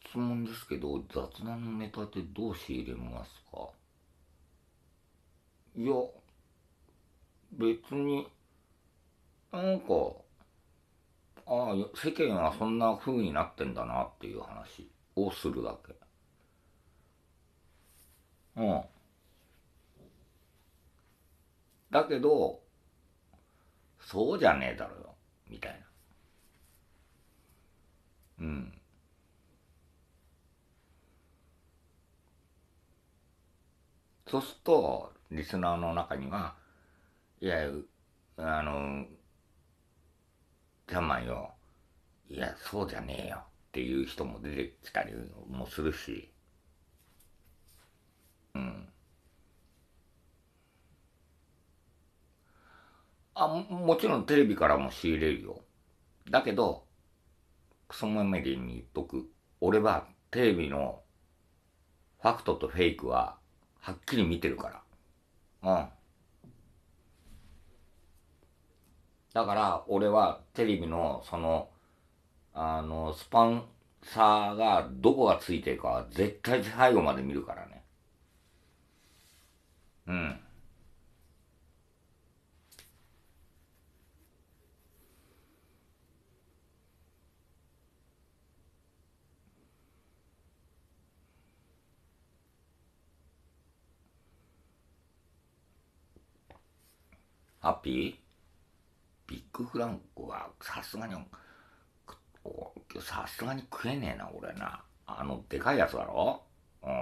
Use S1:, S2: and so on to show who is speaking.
S1: 質問ですけど、雑談のネタってどう仕入れますかいや、別に、なんか、ああ、世間はそんな風になってんだなっていう話をするだけ。うん。だけど、そうじゃねえだろよ、みたいな。そうすると、リスナーの中には、いや、あの、ジャマンよ、いや、そうじゃねえよっていう人も出てきたりもするし、うん。あ、もちろんテレビからも仕入れるよ。だけど、クソメメディに言っとく。俺はテレビのファクトとフェイクははっきり見てるから。うん。だから、俺はテレビの、その、あの、スパンサーがどこがついてるかは絶対最後まで見るからね。ハッピービッグフランクはさすがに、さすがに食えねえな、俺な。あの、でかいやつだろうん。